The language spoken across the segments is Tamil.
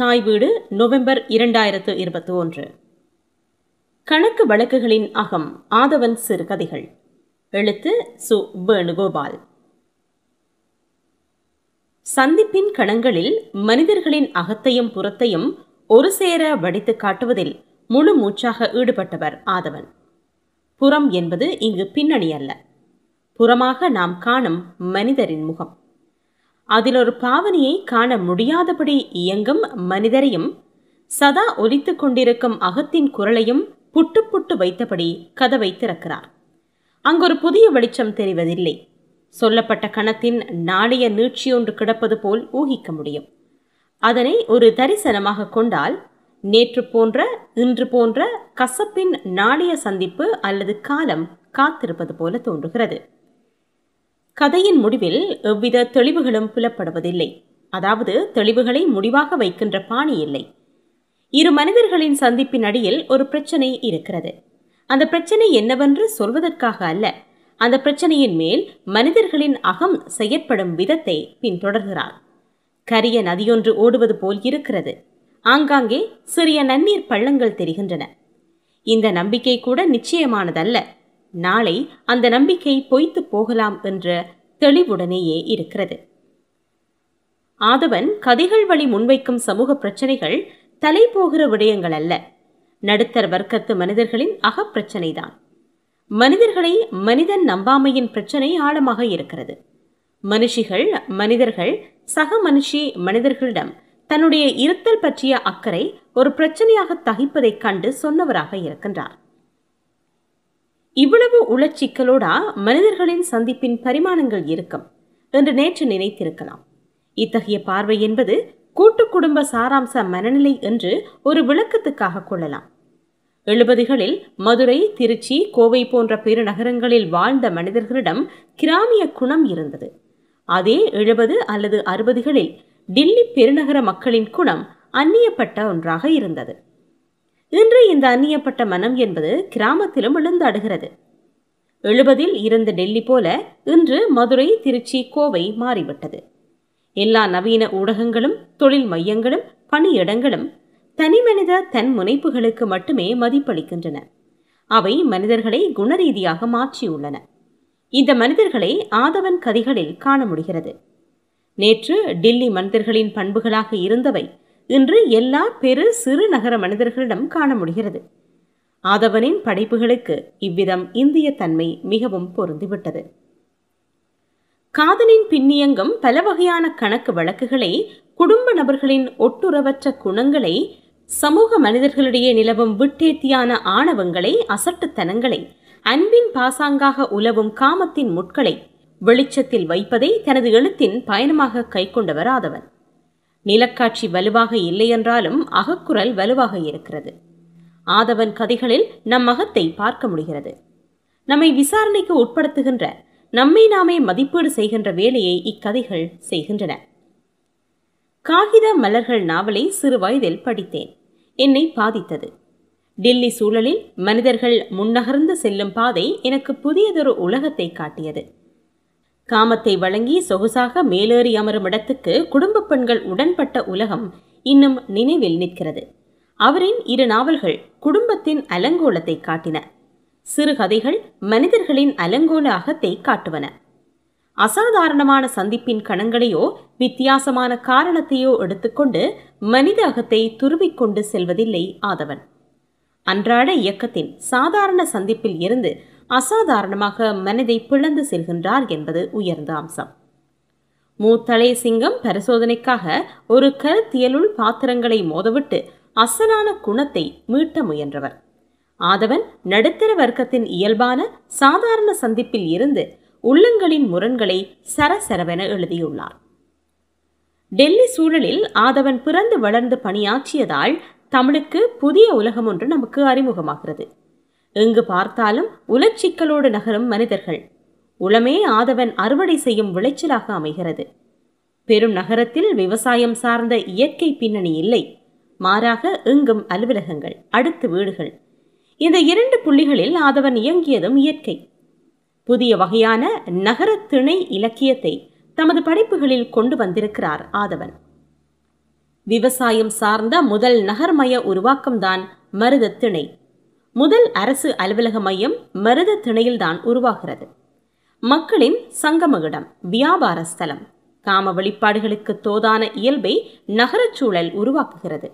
தாய் வீடு நவம்பர் இரண்டாயிரத்து இருபத்தி ஒன்று கணக்கு வழக்குகளின் அகம் ஆதவன் சிறுகதைகள் எழுத்து சு வேணுகோபால் சந்திப்பின் கணங்களில் மனிதர்களின் அகத்தையும் புறத்தையும் ஒரு சேர வடித்து காட்டுவதில் முழு மூச்சாக ஈடுபட்டவர் ஆதவன் புறம் என்பது இங்கு பின்னணி அல்ல புறமாக நாம் காணும் மனிதரின் முகம் அதில் ஒரு பாவனையை காண முடியாதபடி இயங்கும் மனிதரையும் சதா ஒலித்து கொண்டிருக்கும் அகத்தின் குரலையும் புட்டு புட்டு வைத்தபடி கதவை திறக்கிறார் அங்கு ஒரு புதிய வெளிச்சம் தெரிவதில்லை சொல்லப்பட்ட கணத்தின் நாளைய ஒன்று கிடப்பது போல் ஊகிக்க முடியும் அதனை ஒரு தரிசனமாக கொண்டால் நேற்று போன்ற இன்று போன்ற கசப்பின் நாளைய சந்திப்பு அல்லது காலம் காத்திருப்பது போல தோன்றுகிறது கதையின் முடிவில் எவ்வித தெளிவுகளும் புலப்படுவதில்லை அதாவது தெளிவுகளை முடிவாக வைக்கின்ற பாணி இல்லை இரு மனிதர்களின் சந்திப்பின் அடியில் ஒரு பிரச்சனை இருக்கிறது அந்த பிரச்சனை என்னவென்று சொல்வதற்காக அல்ல அந்த பிரச்சனையின் மேல் மனிதர்களின் அகம் செயற்படும் விதத்தை பின்தொடர்கிறார் கரிய நதியொன்று ஓடுவது போல் இருக்கிறது ஆங்காங்கே சிறிய நன்னீர் பள்ளங்கள் தெரிகின்றன இந்த நம்பிக்கை கூட நிச்சயமானதல்ல நாளை அந்த நம்பிக்கை பொய்த்து போகலாம் என்ற தெளிவுடனேயே இருக்கிறது ஆதவன் கதைகள் வழி முன்வைக்கும் சமூக பிரச்சனைகள் தலை போகிற விடயங்கள் அல்ல நடுத்தர வர்க்கத்து மனிதர்களின் அகப்பிரச்சனைதான் மனிதர்களை மனிதன் நம்பாமையின் பிரச்சனை ஆழமாக இருக்கிறது மனுஷிகள் மனிதர்கள் சக மனுஷி மனிதர்களிடம் தன்னுடைய இருத்தல் பற்றிய அக்கறை ஒரு பிரச்சனையாக தகிப்பதைக் கண்டு சொன்னவராக இருக்கின்றார் இவ்வளவு உளச்சிக்கலோடா மனிதர்களின் சந்திப்பின் பரிமாணங்கள் இருக்கும் என்று நேற்று நினைத்திருக்கலாம் இத்தகைய பார்வை என்பது கூட்டு குடும்ப சாராம்ச மனநிலை என்று ஒரு விளக்கத்துக்காக கொள்ளலாம் எழுபதுகளில் மதுரை திருச்சி கோவை போன்ற பெருநகரங்களில் வாழ்ந்த மனிதர்களிடம் கிராமிய குணம் இருந்தது அதே எழுபது அல்லது அறுபதுகளில் டில்லி பெருநகர மக்களின் குணம் அந்நியப்பட்ட ஒன்றாக இருந்தது இன்று இந்த அந்நியப்பட்ட மனம் என்பது கிராமத்திலும் எழுந்தாடுகிறது எழுபதில் இருந்த டெல்லி போல இன்று மதுரை திருச்சி கோவை மாறிவிட்டது எல்லா நவீன ஊடகங்களும் தொழில் மையங்களும் பணியிடங்களும் தனி மனித தன் முனைப்புகளுக்கு மட்டுமே மதிப்பளிக்கின்றன அவை மனிதர்களை குணரீதியாக மாற்றியுள்ளன இந்த மனிதர்களை ஆதவன் கதிகளில் காண முடிகிறது நேற்று டில்லி மனிதர்களின் பண்புகளாக இருந்தவை இன்று எல்லா பெரு சிறு நகர மனிதர்களிடம் காண முடிகிறது ஆதவனின் படைப்புகளுக்கு இவ்விதம் இந்திய தன்மை மிகவும் பொருந்திவிட்டது காதலின் பின்னியங்கம் பல வகையான கணக்கு வழக்குகளை குடும்ப நபர்களின் ஒட்டுறவற்ற குணங்களை சமூக மனிதர்களிடையே நிலவும் விட்டேத்தியான ஆணவங்களை அசட்டுத்தனங்களை அன்பின் பாசாங்காக உலவும் காமத்தின் முட்களை வெளிச்சத்தில் வைப்பதை தனது எழுத்தின் பயணமாக கைக்கொண்டவர் ஆதவன் நிலக்காட்சி வலுவாக இல்லையென்றாலும் அகக்குரல் வலுவாக இருக்கிறது ஆதவன் கதைகளில் நம் அகத்தை பார்க்க முடிகிறது நம்மை விசாரணைக்கு உட்படுத்துகின்ற நம்மை நாமே மதிப்பீடு செய்கின்ற வேலையை இக்கதைகள் செய்கின்றன காகித மலர்கள் நாவலை சிறு வயதில் படித்தேன் என்னை பாதித்தது டில்லி சூழலில் மனிதர்கள் முன்னகர்ந்து செல்லும் பாதை எனக்கு புதியதொரு உலகத்தை காட்டியது காமத்தை வழங்கி சொகுசாக மேலேறி அமரும் இடத்துக்கு குடும்ப பெண்கள் உடன்பட்ட உலகம் இன்னும் நினைவில் நிற்கிறது அவரின் இரு நாவல்கள் குடும்பத்தின் அலங்கோலத்தை காட்டின சிறுகதைகள் மனிதர்களின் அலங்கோல அகத்தை காட்டுவன அசாதாரணமான சந்திப்பின் கணங்களையோ வித்தியாசமான காரணத்தையோ எடுத்துக்கொண்டு மனித அகத்தை துருவிக்கொண்டு செல்வதில்லை ஆதவன் அன்றாட இயக்கத்தின் சாதாரண சந்திப்பில் இருந்து அசாதாரணமாக மனதை பிளந்து செல்கின்றார் என்பது உயர்ந்த அம்சம் மூத்தலை சிங்கம் பரிசோதனைக்காக ஒரு கருத்தியலுள் பாத்திரங்களை மோதவிட்டு அசலான குணத்தை மீட்ட முயன்றவர் ஆதவன் நடுத்தர வர்க்கத்தின் இயல்பான சாதாரண சந்திப்பில் இருந்து உள்ளங்களின் முரண்களை சரசரவென எழுதியுள்ளார் டெல்லி சூழலில் ஆதவன் பிறந்து வளர்ந்து பணியாற்றியதால் தமிழுக்கு புதிய உலகம் ஒன்று நமக்கு அறிமுகமாகிறது எங்கு பார்த்தாலும் உலச்சிக்கலோடு நகரும் மனிதர்கள் உளமே ஆதவன் அறுவடை செய்யும் விளைச்சலாக அமைகிறது பெரும் நகரத்தில் விவசாயம் சார்ந்த இயற்கை பின்னணி இல்லை மாறாக எங்கும் அலுவலகங்கள் அடுத்து வீடுகள் இந்த இரண்டு புள்ளிகளில் ஆதவன் இயங்கியதும் இயற்கை புதிய வகையான நகர திணை இலக்கியத்தை தமது படைப்புகளில் கொண்டு வந்திருக்கிறார் ஆதவன் விவசாயம் சார்ந்த முதல் நகர்மய உருவாக்கம்தான் மருத திணை முதல் அரசு அலுவலக மையம் மருத திணையில்தான் உருவாகிறது மக்களின் சங்கமகிடம் வியாபார ஸ்தலம் காம வழிபாடுகளுக்கு தோதான இயல்பை நகரச் சூழல் உருவாக்குகிறது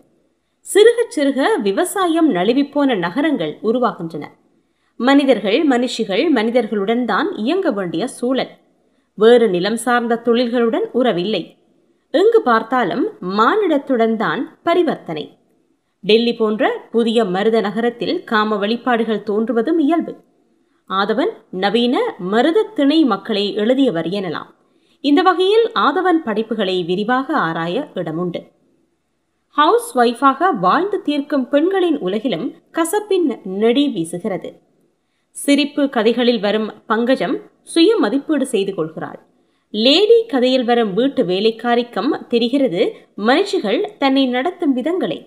சிறுக சிறுக விவசாயம் நழுவிப்போன நகரங்கள் உருவாகின்றன மனிதர்கள் மனுஷிகள் மனிதர்களுடன் தான் இயங்க வேண்டிய சூழல் வேறு நிலம் சார்ந்த தொழில்களுடன் உறவில்லை எங்கு பார்த்தாலும் மானிடத்துடன் தான் பரிவர்த்தனை டெல்லி போன்ற புதிய மருத நகரத்தில் காம வழிபாடுகள் தோன்றுவதும் இயல்பு ஆதவன் நவீன மருத திணை மக்களை எழுதியவர் எனலாம் இந்த வகையில் ஆதவன் படைப்புகளை விரிவாக ஆராய இடமுண்டு ஹவுஸ் ஒய்ஃபாக வாழ்ந்து தீர்க்கும் பெண்களின் உலகிலும் கசப்பின் நெடி வீசுகிறது சிரிப்பு கதைகளில் வரும் பங்கஜம் சுய மதிப்பீடு செய்து கொள்கிறாள் லேடி கதையில் வரும் வீட்டு வேலைக்காரிக்கம் தெரிகிறது மனுஷிகள் தன்னை நடத்தும் விதங்களை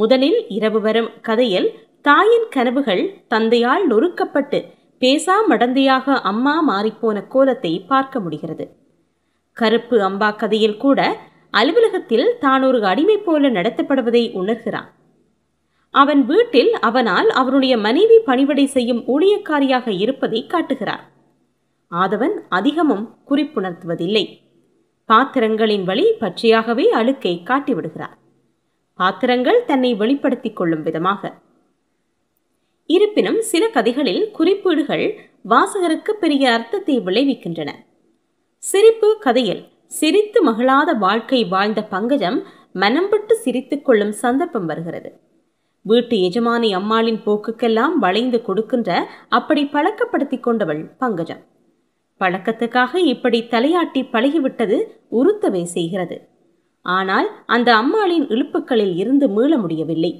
முதலில் இரவு வரும் கதையில் தாயின் கனவுகள் தந்தையால் நொறுக்கப்பட்டு பேசா மடந்தையாக அம்மா மாறிப்போன கோலத்தை பார்க்க முடிகிறது கருப்பு அம்பா கதையில் கூட அலுவலகத்தில் தான் ஒரு அடிமை போல நடத்தப்படுவதை உணர்கிறான் அவன் வீட்டில் அவனால் அவனுடைய மனைவி பணிவிடை செய்யும் ஊழியக்காரியாக இருப்பதை காட்டுகிறார் ஆதவன் அதிகமும் குறிப்புணர்த்துவதில்லை பாத்திரங்களின் வழி பற்றியாகவே அழுக்கை காட்டிவிடுகிறார் பாத்திரங்கள் தன்னை வெளிப்படுத்திக் கொள்ளும் விதமாக இருப்பினும் சில கதைகளில் குறிப்பீடுகள் வாசகருக்கு பெரிய அர்த்தத்தை விளைவிக்கின்றன சிரிப்பு கதையில் சிரித்து மகிழாத வாழ்க்கை வாழ்ந்த பங்கஜம் மனம் பட்டு சிரித்து கொள்ளும் சந்தர்ப்பம் வருகிறது வீட்டு எஜமானி அம்மாளின் போக்குக்கெல்லாம் வளைந்து கொடுக்கின்ற அப்படி பழக்கப்படுத்தி கொண்டவள் பங்கஜம் பழக்கத்துக்காக இப்படி தலையாட்டி பழகிவிட்டது உறுத்தவே செய்கிறது ஆனால் அந்த அம்மாளின் இழுப்புகளில் இருந்து மீள முடியவில்லை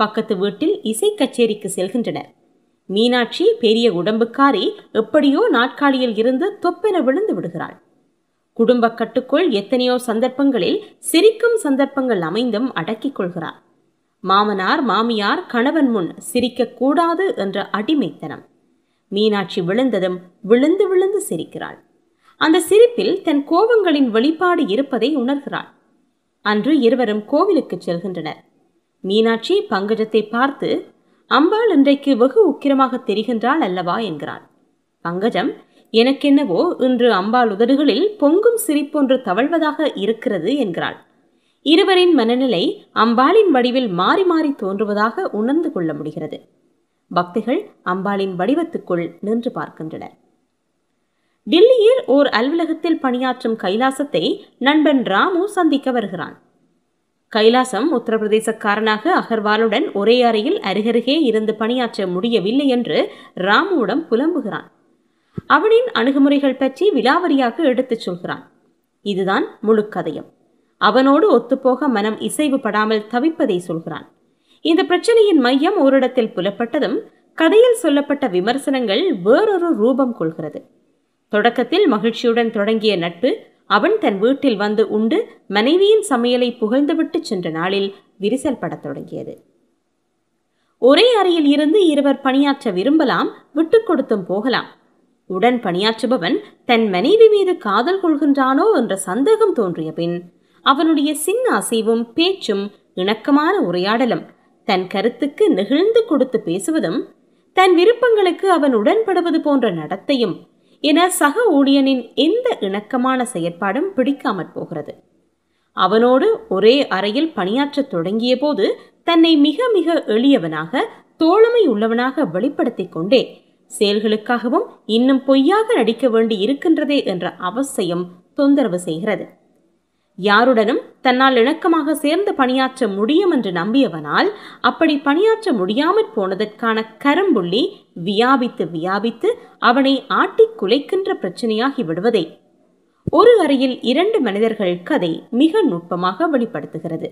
பக்கத்து வீட்டில் இசை கச்சேரிக்கு செல்கின்றனர் மீனாட்சி பெரிய உடம்புக்காரி எப்படியோ நாட்காலியில் இருந்து தொப்பென விழுந்து விடுகிறாள் குடும்ப கட்டுக்குள் எத்தனையோ சந்தர்ப்பங்களில் சிரிக்கும் சந்தர்ப்பங்கள் அமைந்தும் அடக்கிக் கொள்கிறார் மாமனார் மாமியார் கணவன் முன் சிரிக்கக்கூடாது என்ற அடிமைத்தனம் மீனாட்சி விழுந்ததும் விழுந்து விழுந்து சிரிக்கிறாள் அந்த சிரிப்பில் தன் கோபங்களின் வெளிப்பாடு இருப்பதை உணர்கிறாள் அன்று இருவரும் கோவிலுக்கு செல்கின்றனர் மீனாட்சி பங்கஜத்தை பார்த்து அம்பாள் இன்றைக்கு வெகு உக்கிரமாக தெரிகின்றாள் அல்லவா என்கிறான் பங்கஜம் எனக்கென்னவோ இன்று அம்பாள் உதடுகளில் பொங்கும் சிரிப்பொன்று தவழ்வதாக இருக்கிறது என்கிறாள் இருவரின் மனநிலை அம்பாளின் வடிவில் மாறி மாறி தோன்றுவதாக உணர்ந்து கொள்ள முடிகிறது பக்திகள் அம்பாளின் வடிவத்துக்குள் நின்று பார்க்கின்றனர் டில்லியில் ஓர் அலுவலகத்தில் பணியாற்றும் கைலாசத்தை நண்பன் ராமு சந்திக்க வருகிறான் கைலாசம் உத்தரப்பிரதேசக்காரனாக அகர்வாலுடன் ஒரே அறையில் அருகருகே இருந்து பணியாற்ற முடியவில்லை என்று ராமுவிடம் புலம்புகிறான் அவனின் அணுகுமுறைகள் பற்றி விலாவரியாக எடுத்துச் சொல்கிறான் இதுதான் முழு கதையும் அவனோடு ஒத்துப்போக மனம் இசைவு படாமல் தவிப்பதை சொல்கிறான் இந்த பிரச்சனையின் மையம் ஓரிடத்தில் புலப்பட்டதும் கதையில் சொல்லப்பட்ட விமர்சனங்கள் வேறொரு ரூபம் கொள்கிறது தொடக்கத்தில் மகிழ்ச்சியுடன் தொடங்கிய நட்பு அவன் தன் வீட்டில் வந்து உண்டு மனைவியின் சமையலை புகழ்ந்துவிட்டு சென்ற நாளில் விரிசல் படத் தொடங்கியது ஒரே அறையில் இருந்து இருவர் பணியாற்ற விரும்பலாம் விட்டுக் கொடுத்தும் போகலாம் உடன் பணியாற்றுபவன் தன் மனைவி மீது காதல் கொள்கின்றானோ என்ற சந்தேகம் தோன்றிய பின் அவனுடைய சின்ன அசைவும் பேச்சும் இணக்கமான உரையாடலும் தன் கருத்துக்கு நெகிழ்ந்து கொடுத்து பேசுவதும் தன் விருப்பங்களுக்கு அவன் உடன்படுவது போன்ற நடத்தையும் என சக ஊழியனின் எந்த இணக்கமான செயற்பாடும் பிடிக்காமற் போகிறது அவனோடு ஒரே அறையில் பணியாற்றத் தொடங்கிய போது தன்னை மிக மிக எளியவனாக தோழமை உள்ளவனாக வெளிப்படுத்தி கொண்டே செயல்களுக்காகவும் இன்னும் பொய்யாக நடிக்க வேண்டி இருக்கின்றதே என்ற அவசியம் தொந்தரவு செய்கிறது யாருடனும் தன்னால் இணக்கமாக சேர்ந்து பணியாற்ற முடியும் என்று நம்பியவனால் அப்படி பணியாற்ற முடியாமற் போனதற்கான கரும்புள்ளி வியாபித்து வியாபித்து அவனை ஆட்டி குலைக்கின்ற பிரச்சனையாகி விடுவதே ஒரு அறையில் இரண்டு மனிதர்கள் கதை மிக நுட்பமாக வெளிப்படுத்துகிறது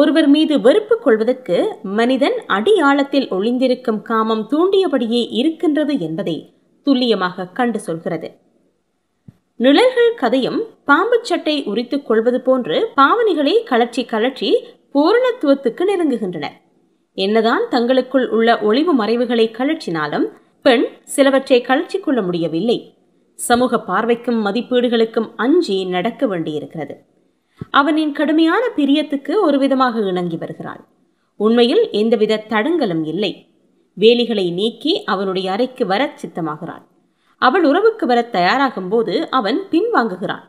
ஒருவர் மீது வெறுப்பு கொள்வதற்கு மனிதன் அடியாளத்தில் ஒளிந்திருக்கும் காமம் தூண்டியபடியே இருக்கின்றது என்பதை துல்லியமாக கண்டு சொல்கிறது நிழல்கள் கதையும் பாம்பு சட்டை உரித்துக் கொள்வது போன்று பாவனைகளை கலற்றி கலற்றி பூரணத்துவத்துக்கு நெருங்குகின்றனர் என்னதான் தங்களுக்குள் உள்ள ஒளிவு மறைவுகளை கலற்றினாலும் பெண் சிலவற்றை கழற்றி கொள்ள முடியவில்லை சமூக பார்வைக்கும் மதிப்பீடுகளுக்கும் அஞ்சி நடக்க வேண்டியிருக்கிறது அவனின் கடுமையான பிரியத்துக்கு ஒரு விதமாக இணங்கி வருகிறாள் உண்மையில் எந்தவித தடங்கலும் இல்லை வேலிகளை நீக்கி அவனுடைய அறைக்கு வர சித்தமாகிறாள் அவள் உறவுக்கு வர தயாராகும் போது அவன் பின்வாங்குகிறான்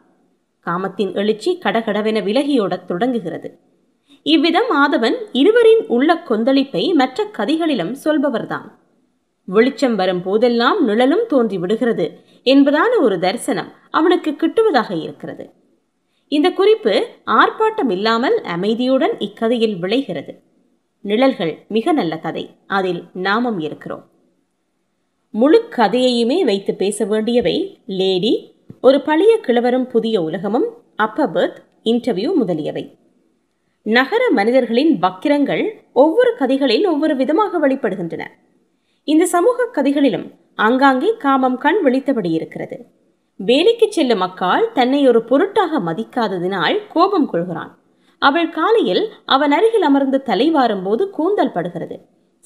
காமத்தின் எழுச்சி கடகடவென விலகியோட தொடங்குகிறது இவ்விதம் ஆதவன் இருவரின் உள்ள கொந்தளிப்பை மற்ற கதிகளிலும் சொல்பவர்தான் வெளிச்சம் வரும் போதெல்லாம் நிழலும் தோன்றி விடுகிறது என்பதான ஒரு தரிசனம் அவனுக்கு கிட்டுவதாக இருக்கிறது இந்த குறிப்பு ஆர்ப்பாட்டம் இல்லாமல் அமைதியுடன் இக்கதையில் விளைகிறது நிழல்கள் மிக நல்ல கதை அதில் நாமும் இருக்கிறோம் முழு கதையையுமே வைத்து பேச வேண்டியவை லேடி ஒரு பழைய கிழவரும் புதிய உலகமும் அப்பபர்த் இன்டர்வியூ முதலியவை நகர மனிதர்களின் வக்கிரங்கள் ஒவ்வொரு கதைகளில் ஒவ்வொரு விதமாக வெளிப்படுகின்றன இந்த சமூக கதைகளிலும் ஆங்காங்கே காமம் கண் விழித்தபடி இருக்கிறது வேலைக்கு செல்லும் அக்காள் தன்னை ஒரு பொருட்டாக மதிக்காததினால் கோபம் கொள்கிறான் அவள் காலையில் அவன் அருகில் அமர்ந்து தலைவாரும் போது கூந்தல் படுகிறது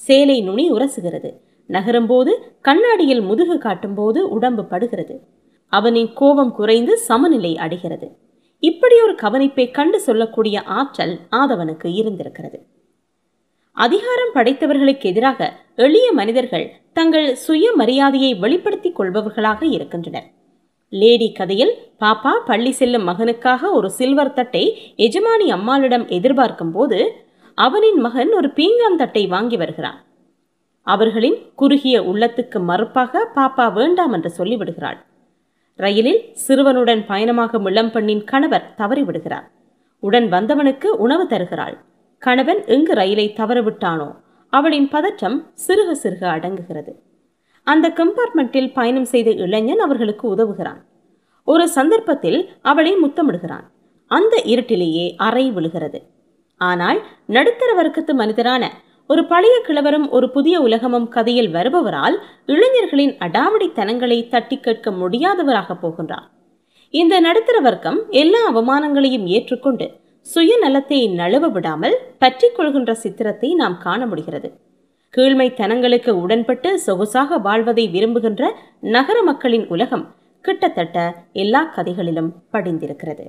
சேலை நுனி உரசுகிறது நகரும் போது கண்ணாடியில் முதுகு காட்டும் போது உடம்பு படுகிறது அவனின் கோபம் குறைந்து சமநிலை அடைகிறது இப்படி ஒரு கவனிப்பை கண்டு சொல்லக்கூடிய ஆற்றல் ஆதவனுக்கு இருந்திருக்கிறது அதிகாரம் படைத்தவர்களுக்கு எதிராக எளிய மனிதர்கள் தங்கள் சுய மரியாதையை வெளிப்படுத்திக் கொள்பவர்களாக இருக்கின்றனர் லேடி கதையில் பாப்பா பள்ளி செல்லும் மகனுக்காக ஒரு சில்வர் தட்டை எஜமானி அம்மாளிடம் எதிர்பார்க்கும் போது அவனின் மகன் ஒரு பீங்கான் தட்டை வாங்கி வருகிறான் அவர்களின் குறுகிய உள்ளத்துக்கு மறுப்பாக பாப்பா வேண்டாம் என்று சொல்லிவிடுகிறாள் ரயிலில் சிறுவனுடன் பயணமாகும் இளம்பெண்ணின் கணவர் தவறிவிடுகிறார் உடன் வந்தவனுக்கு உணவு தருகிறாள் கணவன் எங்கு ரயிலை தவறவிட்டானோ அவளின் பதற்றம் சிறுக சிறுக அடங்குகிறது அந்த கம்பார்ட்மெண்ட்டில் பயணம் செய்த இளைஞன் அவர்களுக்கு உதவுகிறான் ஒரு சந்தர்ப்பத்தில் அவளை முத்தமிடுகிறான் அந்த இருட்டிலேயே அறை விழுகிறது ஆனால் நடுத்தர வர்க்கத்து மனிதரான ஒரு பழைய கிழவரும் ஒரு புதிய உலகமும் கதையில் வருபவரால் இளைஞர்களின் அடாவடித்தனங்களை தட்டி கேட்க முடியாதவராக போகின்றார் இந்த நடுத்தர வர்க்கம் எல்லா அவமானங்களையும் ஏற்றுக்கொண்டு சுயநலத்தை நழுவ விடாமல் பற்றி கொள்கின்ற சித்திரத்தை நாம் காண முடிகிறது கீழ்மைத்தனங்களுக்கு உடன்பட்டு சொகுசாக வாழ்வதை விரும்புகின்ற நகர மக்களின் உலகம் கிட்டத்தட்ட எல்லா கதைகளிலும் படிந்திருக்கிறது